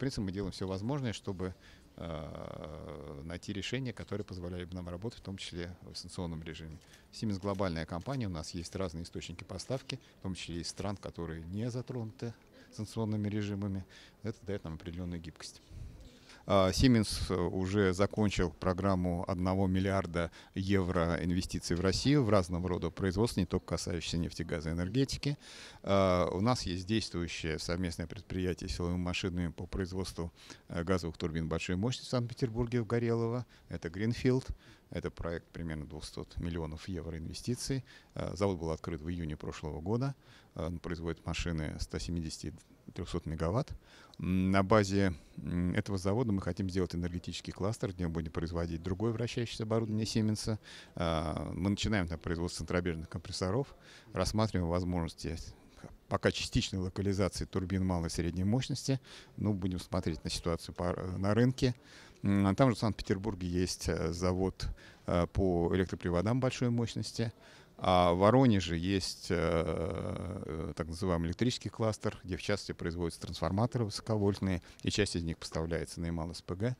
принципе, мы делаем все возможное, чтобы э, найти решения, которые позволяли бы нам работать, в том числе в санкционном режиме. Siemens глобальная компания, у нас есть разные источники поставки, в том числе из стран, которые не затронуты санкционными режимами. Это дает нам определенную гибкость. А, Siemens э, уже закончил программу 1 миллиарда евро инвестиций в Россию в разного рода производства, не только касающиеся нефтегаза и энергетики. А, у нас есть действующее совместное предприятие с силовыми машинами по производству э, газовых турбин большой мощности в Санкт-Петербурге в Горелово. Это Greenfield. Это проект примерно 200 миллионов евро инвестиций. А, завод был открыт в июне прошлого года. Он производит машины 170 300 мегаватт. На базе этого завода мы хотим сделать энергетический кластер, где мы будем производить другое вращающееся оборудование Siemens. А, мы начинаем там производство центробежных компрессоров, рассматриваем возможности пока частичной локализации турбин малой и средней мощности. Ну, будем смотреть на ситуацию по, э, на рынке. А там же в Санкт-Петербурге есть э, завод э, по электроприводам большой мощности. А в Воронеже есть э, э, так называемый электрический кластер, где в частности производятся трансформаторы высоковольтные, и часть из них поставляется на Ямал-СПГ э,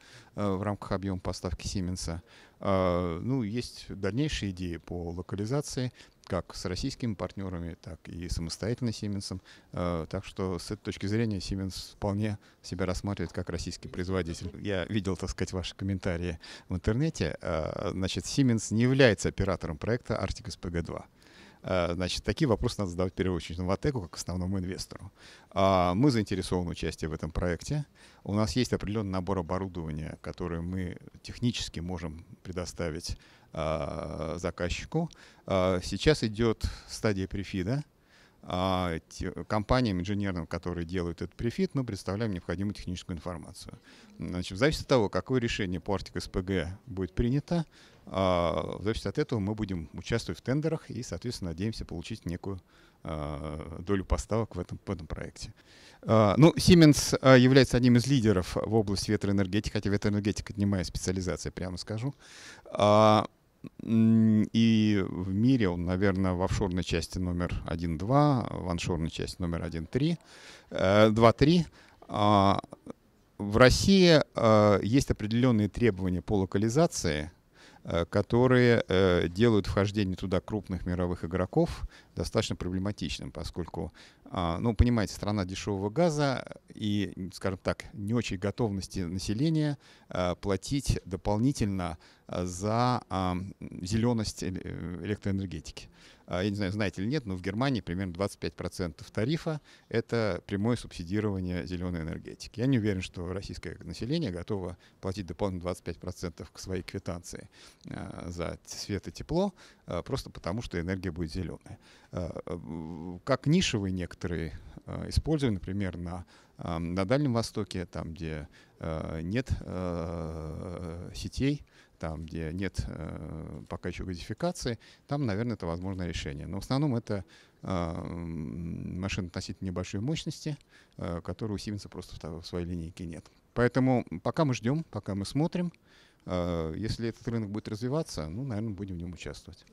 в рамках объема поставки Сименса. А, ну, есть дальнейшие идеи по локализации как с российскими партнерами, так и самостоятельно Siemens. Э, так что с этой точки зрения Siemens вполне себя рассматривает как российский производитель. Я видел, так сказать, ваши комментарии в интернете. Э, значит, Siemens не является оператором проекта Arctic SPG-2. Э, значит, такие вопросы надо задавать в первую очередь Новотеку, как основному инвестору. А, мы заинтересованы в участии в этом проекте. У нас есть определенный набор оборудования, который мы технически можем предоставить а, заказчику. А, сейчас идет стадия префида. Компаниям инженерным, которые делают этот префит, мы представляем необходимую техническую информацию. Значит, в зависимости от того, какое решение по Arctic SPG будет принято, а, в зависимости от этого мы будем участвовать в тендерах и, соответственно, надеемся получить некую а, долю поставок в этом, в этом проекте. А, ну, Siemens является одним из лидеров в области ветроэнергетики, хотя ветроэнергетика не моя специализация, прямо скажу. И в мире он, наверное, в офшорной части номер 1-2, в аншорной части номер 1-3, 2-3. Э, в России есть определенные требования по локализации – Э, которые э, делают вхождение туда крупных мировых игроков достаточно проблематичным, поскольку, а, ну, понимаете, страна дешевого газа, и, скажем так, не очень готовности населения э, платить дополнительно э, за а, зеленость э, электроэнергетики. А, я не знаю, знаете или нет, но в Германии примерно 25% тарифа — это прямое субсидирование зеленой энергетики. Я не уверен, что российское население готово платить дополнительно 25% к своей квитанции за свет и тепло, просто потому что энергия будет зеленая. Как нишевые некоторые Э, использования, например, на, эм, на Дальнем Востоке, там, где э, нет э, сетей, там, где нет пока еще газификации, там, наверное, это возможное решение. Но в основном это машины относительно небольшой мощности, которые у Siemens просто в своей линейке нет. Поэтому пока мы ждем, пока мы смотрим, если этот рынок будет развиваться, ну, наверное, будем в нем участвовать.